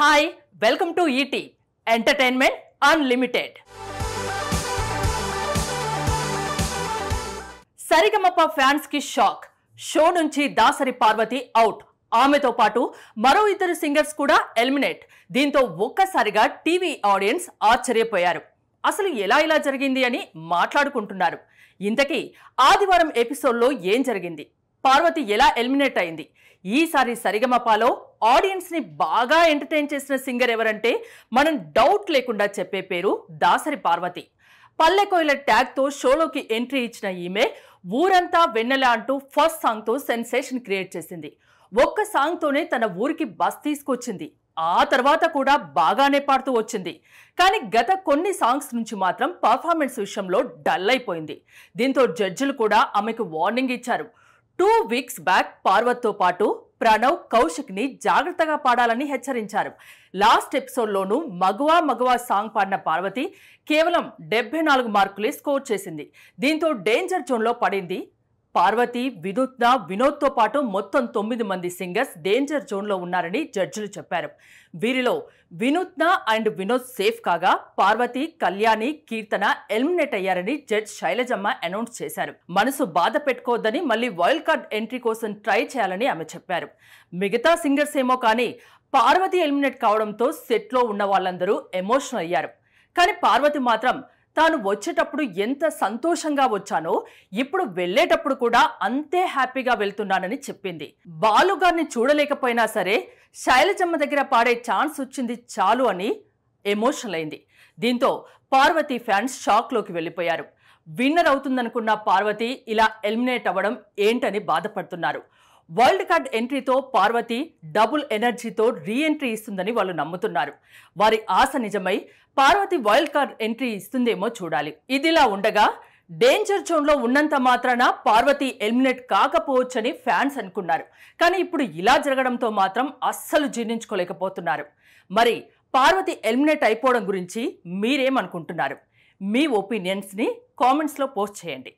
hi welcome to ET entertainment unlimited Sarigamapa fans కి shock show నుంచి Dasari Parvati out ఆమెతో పాటు మరో ఇద్దరు సింగర్స్ కూడా ఎలిమినేట్ దీంతో ఒక్కసారిగా టీవీ ఆడియన్స్ ఆశ్చర్యపోయారు అసలు ఎలా ఇలా జరిగింది అని మాట్లాడుకుంటున్నారు ఇంతకీ ఆదివారం ఎపిసోడ్లో ఏం జరిగింది పార్వతి ఎలా ఎలిమినేట్ అయింది ఈసారి సరిగమపాలో ఆడియన్స్ని బాగా ఎంటర్టైన్ చేసిన సింగర్ ఎవరంటే మనం డౌట్ లేకుండా చెప్పే పేరు దాసరి పార్వతి పల్లెకోయిల ట్యాగ్తో షోలోకి ఎంట్రీ ఇచ్చిన ఈమె ఊరంతా వెన్నెల అంటూ ఫస్ట్ సాంగ్తో సెన్సేషన్ క్రియేట్ చేసింది ఒక్క సాంగ్తోనే తన ఊరికి బస్ తీసుకొచ్చింది ఆ తర్వాత కూడా బాగానే పాడుతూ వచ్చింది కానీ గత కొన్ని సాంగ్స్ నుంచి మాత్రం పర్ఫార్మెన్స్ విషయంలో డల్ అయిపోయింది దీంతో జడ్జిలు కూడా ఆమెకు వార్నింగ్ ఇచ్చారు టూ వీక్స్ బ్యాక్ పార్వత్తో పాటు ప్రణవ్ కౌశిక్ ని జాగ్రత్తగా పాడాలని హెచ్చరించారు లాస్ట్ ఎపిసోడ్లోనూ మగువా మగువా సాంగ్ పాడిన పార్వతి కేవలం డెబ్బై నాలుగు మార్కులే స్కోర్ చేసింది దీంతో డేంజర్ జోన్లో పడింది పార్వతి వినూత్న వినోద్తో పాటు మొత్తం తొమ్మిది మంది సింగర్స్ డేంజర్ జోన్లో ఉన్నారని జడ్జిలు చెప్పారు వీరిలో వినూత్న అండ్ వినోద్ సేఫ్ కాగా పార్వతి కళ్యాణి కీర్తన ఎలిమినేట్ అయ్యారని జడ్జ్ శైలజమ్మ అనౌన్స్ చేశారు మనసు బాధ పెట్టుకోవద్దని మళ్ళీ వైల్డ్ కార్డ్ ఎంట్రీ కోసం ట్రై చేయాలని ఆమె చెప్పారు మిగతా సింగర్స్ ఏమో కానీ పార్వతి ఎలిమినేట్ కావడంతో సెట్లో ఉన్న వాళ్ళందరూ ఎమోషనల్ అయ్యారు కానీ పార్వతి మాత్రం తాను వచ్చేటప్పుడు ఎంత సంతోషంగా వచ్చానో ఇప్పుడు వెళ్ళేటప్పుడు కూడా అంతే హ్యాపీగా వెళ్తున్నానని చెప్పింది బాలుగారిని చూడలేకపోయినా సరే శైలజమ్మ దగ్గర పాడే ఛాన్స్ వచ్చింది చాలు అని ఎమోషనల్ అయింది దీంతో పార్వతి ఫ్యాన్స్ షాక్లోకి వెళ్ళిపోయారు విన్నర్ అవుతుందనుకున్న పార్వతి ఇలా ఎలిమినేట్ అవ్వడం ఏంటని బాధపడుతున్నారు వరల్డ్ కార్డ్ ఎంట్రీతో పార్వతి డబుల్ ఎనర్జీతో రీ ఎంట్రీ ఇస్తుందని వాళ్ళు నమ్ముతున్నారు వారి ఆశ నిజమై పార్వతి వరల్డ్ కార్డ్ ఎంట్రీ ఇస్తుందేమో చూడాలి ఇదిలా ఉండగా డేంజర్ జోన్లో ఉన్నంత మాత్రాన పార్వతి ఎలిమినేట్ కాకపోవచ్చని ఫ్యాన్స్ అనుకున్నారు కానీ ఇప్పుడు ఇలా జరగడంతో మాత్రం అస్సలు జీర్ణించుకోలేకపోతున్నారు మరి పార్వతి ఎలిమినేట్ అయిపోవడం గురించి మీరేమనుకుంటున్నారు మీ ఒపీనియన్స్ని కామెంట్స్లో పోస్ట్ చేయండి